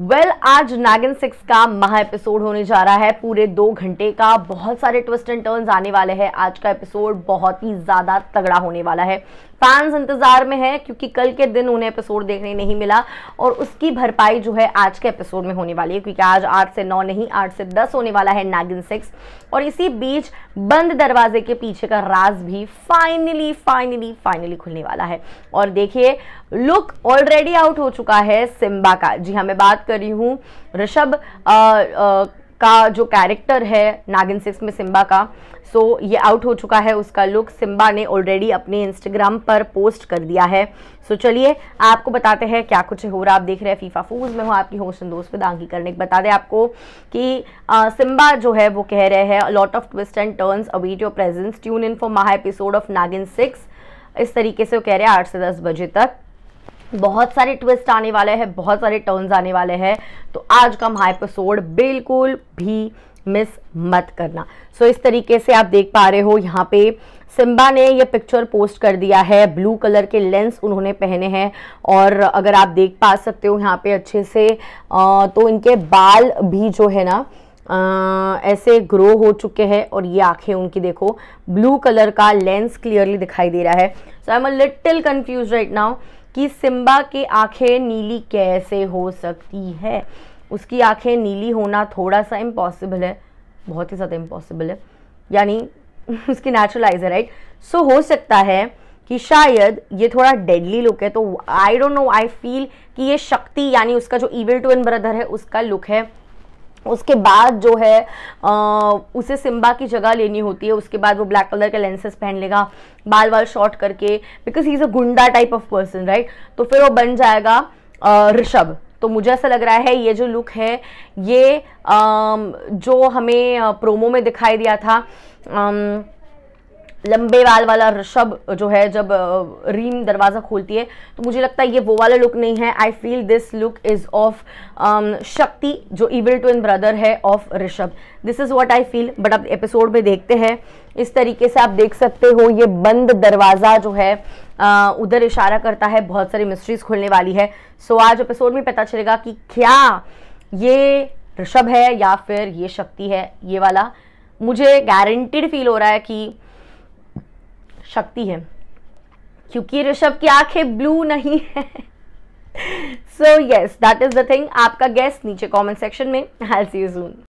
well well, आज नागिन six का महा एपिसोड होने जा रहा है पूरे दो घंटे का बहुत सारे ट्विस्ट एंड टर्न्स आने वाले हैं आज का एपिसोड बहुत ही ज़्यादा तगड़ा होने वाला है फैंस इंतजार में हैं क्योंकि कल के दिन उन्हें एपिसोड देखने नहीं मिला और उसकी भरपाई जो है आज के एपिसोड में होने वाली है क्योंकि आज आठ से नौ नहीं आठ से दस होने वाला है नागिन सिक्स और इसी बीच बंद दरवाजे के पीछे का राज भी फाइनली फाइनली फाइनली खुलने वाला है और देखिए लुक ऑलरेडी आउट हो चुका है सिम्बा का जी हाँ मैं बात कर रही हूँ ऋषभ का जो कैरेक्टर है नागिन सिक्स में सिम्बा का सो so, ये आउट हो चुका है उसका लुक सिम्बा ने ऑलरेडी अपने इंस्टाग्राम पर पोस्ट कर दिया है सो so, चलिए आपको बताते हैं क्या कुछ हो रहा आप देख रहे हैं फीफा फूज में हूँ आपकी होश दोस्त विद आंकी करने बता दें आपको कि सिम्बा जो है वो कह रहे हैं lot of twist and turns await your presence tune in for महा एपिसोड ऑफ नागिन सिक्स इस तरीके से वो कह रहे हैं आठ से दस बजे तक बहुत सारे ट्विस्ट आने वाले हैं बहुत सारे टर्न्स आने वाले हैं तो आज का हम एपिसोड बिल्कुल भी मिस मत करना सो so, इस तरीके से आप देख पा रहे हो यहाँ पे सिम्बा ने ये पिक्चर पोस्ट कर दिया है ब्लू कलर के लेंस उन्होंने पहने हैं और अगर आप देख पा सकते हो यहाँ पे अच्छे से आ, तो इनके बाल भी जो है ना ऐसे ग्रो हो चुके हैं और ये आंखें उनकी देखो ब्लू कलर का लेंस क्लियरली दिखाई दे रहा है so I am a little confuse right now कि सिम्बा की आंखें नीली कैसे हो सकती है उसकी आंखें नीली होना थोड़ा सा इम्पॉसिबल है बहुत ही ज़्यादा इम्पॉसिबल है यानी उसकी नेचुरलाइज है राइट सो हो सकता है कि शायद ये थोड़ा डेडली लुक है तो I don't know I feel कि ये शक्ति यानी उसका जो इविल ट्विन ब्रदर है उसका लुक है उसके बाद जो है आ, उसे सिम्बा की जगह लेनी होती है उसके बाद वो ब्लैक कलर के लेंसेज पहन लेगा बाल वाल शॉर्ट करके बिकॉज ही इज़ अ गुंडा टाइप ऑफ पर्सन राइट तो फिर वो बन जाएगा ऋषभ तो मुझे ऐसा लग रहा है ये जो लुक है ये आ, जो हमें प्रोमो में दिखाई दिया था आ, लंबे वाल वाला ऋषभ जो है जब रीम दरवाज़ा खोलती है तो मुझे लगता है ये वो वाला लुक नहीं है I feel this look is of Shakti जो इविल ट्विन ब्रदर है of Rishabh this is what I feel but आप एपिसोड में देखते हैं इस तरीके से आप देख सकते हो ये बंद दरवाज़ा जो है उधर इशारा करता है बहुत सारी मिस्ट्रीज खुलने वाली है सो आज एपिसोड में पता चलेगा कि क्या ये ऋषभ है या फिर ये शक्ति है ये वाला मुझे गारंटिड फील हो रहा है कि शक्ति है क्योंकि ऋषभ की आंखें ब्लू नहीं है so yes that is the thing आपका गेस्ट नीचे कमेंट सेक्शन में हेल्थ यू जून